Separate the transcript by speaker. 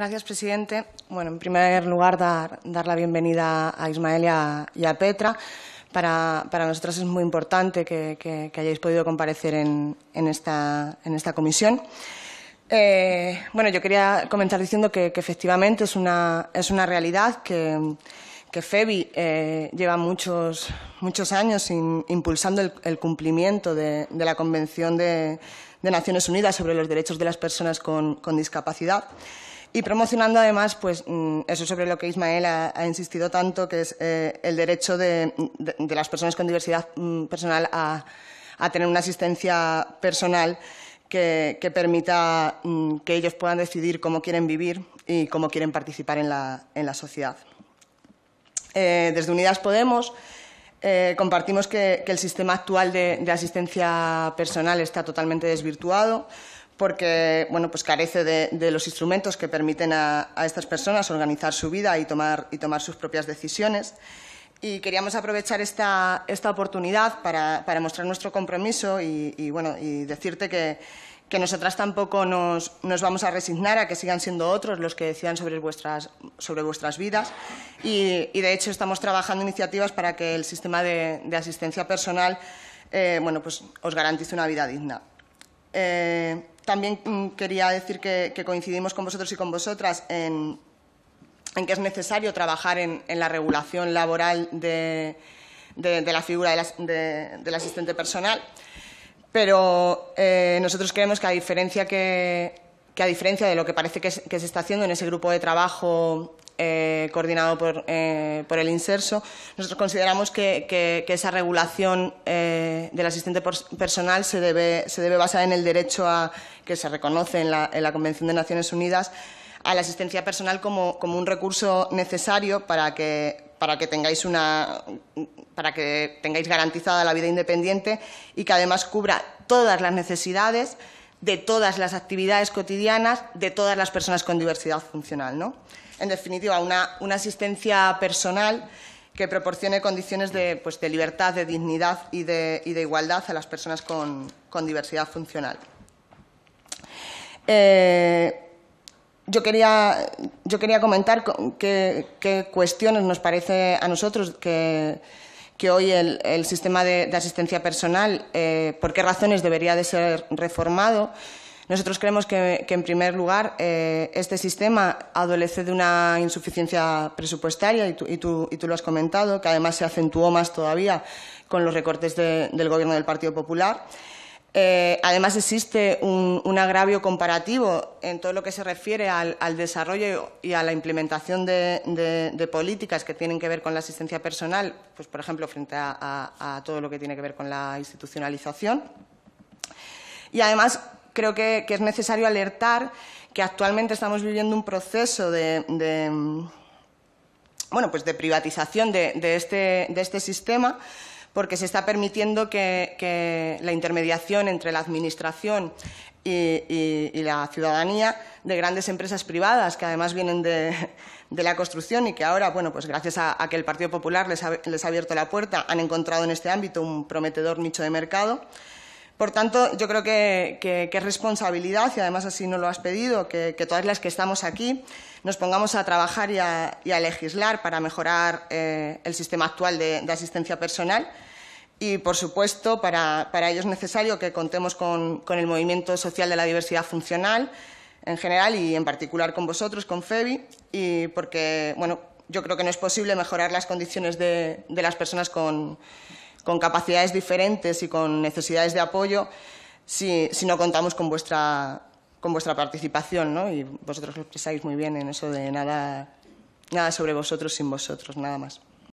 Speaker 1: Gracias, presidente. Bueno, en primer lugar, dar, dar la bienvenida a Ismael y a, Petra. Para, para nosotros es muy importante que, hayáis podido comparecer en, en, esta, en esta comisión. Eh, bueno, yo quería comenzar diciendo que, efectivamente es una, realidad que, que FEBI eh, lleva muchos, años impulsando el, cumplimiento de, la Convención de, de, Naciones Unidas sobre los Derechos de las Personas con Discapacidad y promocionando además pues, mm, eso sobre lo que Ismael ha, insistido tanto, que es eh, el derecho de, las personas con diversidad mm, personal a, tener una asistencia personal que, permita mm, que ellos puedan decidir cómo quieren vivir y cómo quieren participar en la, sociedad. Eh, desde Unidas Podemos eh, compartimos que, el sistema actual de, asistencia personal está totalmente desvirtuado porque bueno, pues carece de, los instrumentos que permiten a, estas personas organizar su vida y tomar, y tomar sus propias decisiones. Y queríamos aprovechar esta, oportunidad para, mostrar nuestro compromiso y decirte que, que nosotras tampoco nos, vamos a resignar a que sigan siendo otros los que decidan sobre vuestras, vidas. Y, de hecho estamos trabajando iniciativas para que el sistema de, asistencia personal eh, pues os garantice una vida digna. Eh, también mm, quería decir que, coincidimos con vosotros y con vosotras en, que es necesario trabajar en, la regulación laboral de, la figura del asistente personal. Pero eh, nosotros creemos que a diferencia que, a diferencia de lo que parece que, se, está haciendo en ese grupo de trabajo eh, coordinado eh, por, el Inserso, nosotros consideramos que, esa regulación del asistente personal se debe, basar en el derecho a, que se reconoce en la, Convención de Naciones Unidas a la asistencia personal como un recurso necesario para que, para que tengáis una para que tengáis garantizada la vida independiente y que además cubra todas las necesidades de todas las actividades cotidianas de todas las personas con diversidad funcional. En definitiva, una, asistencia personal que proporcione condiciones de, pues, de libertad, de dignidad y de, igualdad a las personas con, diversidad funcional. Eh, yo quería, comentar qué cuestiones nos parece a nosotros que, hoy el, sistema de, asistencia personal, eh, por qué razones debería de ser reformado. Nosotros creemos que, en primer lugar, eh, este sistema adolece de una insuficiencia presupuestaria, y tú, y, y tú, lo has comentado, que además se acentuó más todavía con los recortes del Gobierno del Partido Popular. Eh, además, existe un, agravio comparativo en todo lo que se refiere al, desarrollo y a la implementación de, políticas que tienen que ver con la asistencia personal, pues, por ejemplo, frente a, todo lo que tiene que ver con la institucionalización. Y además, creo que, es necesario alertar que actualmente estamos viviendo un proceso de, pues privatización este, de este sistema porque se está permitiendo que, la intermediación entre la Administración y, la ciudadanía de grandes empresas privadas que además vienen de, la construcción y que ahora, bueno, pues gracias a, que el Partido Popular les ha abierto la puerta, han encontrado en este ámbito un prometedor nicho de mercado. Por tanto, yo creo que, es responsabilidad, y además así no lo has pedido, que, todas las que estamos aquí nos pongamos a trabajar y a, legislar para mejorar eh, el sistema actual de, asistencia personal. Y, por supuesto, para, ello es necesario que contemos con, el movimiento social de la diversidad funcional, en general y en particular con vosotros, con FEBI, y porque bueno, yo creo que no es posible mejorar las condiciones de las personas con, con capacidades diferentes y con necesidades de apoyo si, no contamos con vuestra, con vuestra participación, ¿no? Y vosotros lo expresáis muy bien en eso de nada, nada sobre vosotros sin vosotros, nada más.